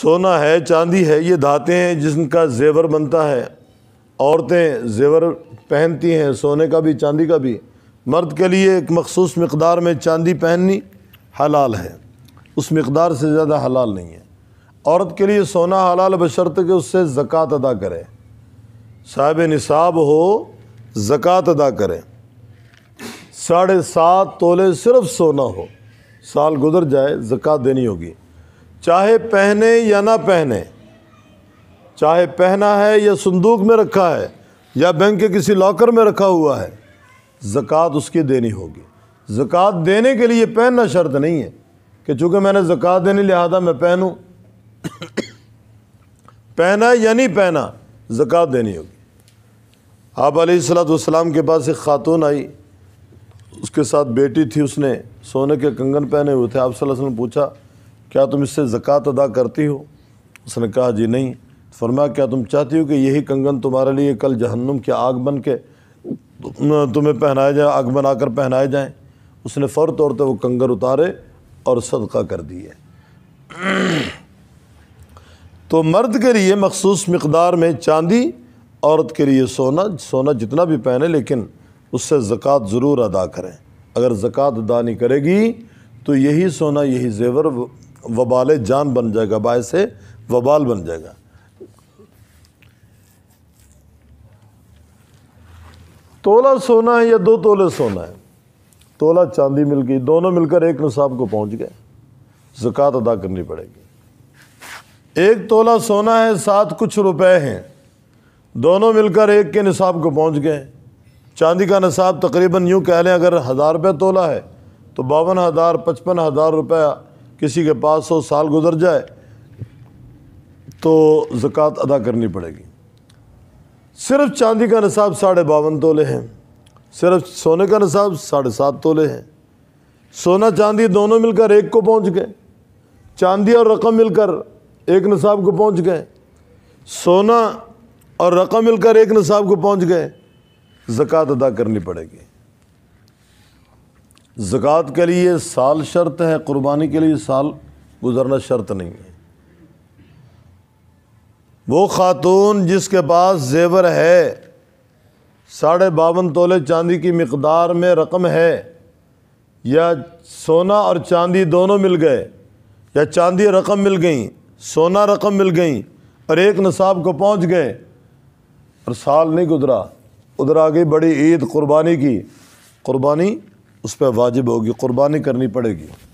सोना है चांदी है ये धातें हैं जिनका जेवर बनता है औरतें जेवर पहनती हैं सोने का भी चांदी का भी मर्द के लिए एक मखसूस मकदार में चांदी पहननी हलाल है उस मकदार से ज़्यादा हलाल नहीं है औरत के लिए सोना हलाल बशर्त के उससे ज़क़़त अदा करें साहब निसाब हो ज़क़़त अदा करें साढ़े सात तोले सिर्फ सोना हो साल गुजर जाए ज़क़़त देनी होगी चाहे पहने या ना पहने चाहे पहना है या संदूक में रखा है या बैंक के किसी लॉकर में रखा हुआ है ज़क़़त उसकी देनी होगी ज़क़़त देने के लिए पहनना शर्त नहीं है कि चूँकि मैंने ज़क़़त देने लिहाजा मैं पहनूँ पहना या नहीं पहना ज़क़़त देनी होगी आप सलाम के पास एक ख़ातून आई उसके साथ बेटी थी उसने सोने के कंगन पहने हुए थे आप वसल्लम पूछा क्या तुम इससे ज़क़़त अदा करती हो उसने कहा जी नहीं तो फरमाया क्या तुम चाहती हो कि यही कंगन तुम्हारे लिए कल जहन्नुम की आग बन के तुम्हें पहनाया जाए आग बना कर पहनाए जाएँ उसने फ़ौर तौर पर वो कंगन उतारे और सदका कर दिए तो मर्द के लिए मखसूस मकदार में चांदी औरत के लिए सोना सोना जितना भी पहने लेकिन उससे ज़क़़त ज़रूर अदा करें अगर ज़क़़त अदा नहीं करेगी तो यही सोना यही जेवर वबाल जान बन जाएगा बायस वबाल बन जाएगा तोला सोना है या दो तोले सोना है तोला चांदी मिल गई दोनों मिलकर एक नसाब को पहुंच गए जक़ात अदा करनी पड़ेगी एक तोला सोना है साथ कुछ रुपए हैं दोनों मिलकर एक के नसाब को पहुंच गए चांदी का निसाब तकरीबन यूँ कह लें अगर हज़ार रुपये तोला है तो बावन हज़ार पचपन हज़ार रुपये किसी के पास सौ साल गुजर जाए तो ज़क़़त अदा करनी पड़ेगी सिर्फ चांदी का निसाब साढ़े बावन तोले हैं सिर्फ सोने का निसाब साढ़े सात तोले हैं सोना चांदी दोनों मिलकर एक को पहुंच गए चांदी और रकम मिलकर एक नसाब को पहुंच गए सोना और रकम मिलकर एक नसाब को पहुंच गए ज़क़़त अदा करनी पड़ेगी ज़क़़त के लिए साल शर्त है क़ुरबानी के लिए साल गुज़रना शर्त नहीं है वो ख़ातून जिसके पास जेवर है साढ़े बावन तोले चांदी की मकदार में रकम है या सोना और चांदी दोनों मिल गए या चांदी रकम मिल गई सोना रकम मिल गई और एक नसाब को पहुंच गए और साल नहीं गुजरा उधर आ गई बड़ी ईद कुर्बानी की कुर्बानी उस पर वाजिब होगी कुर्बानी करनी पड़ेगी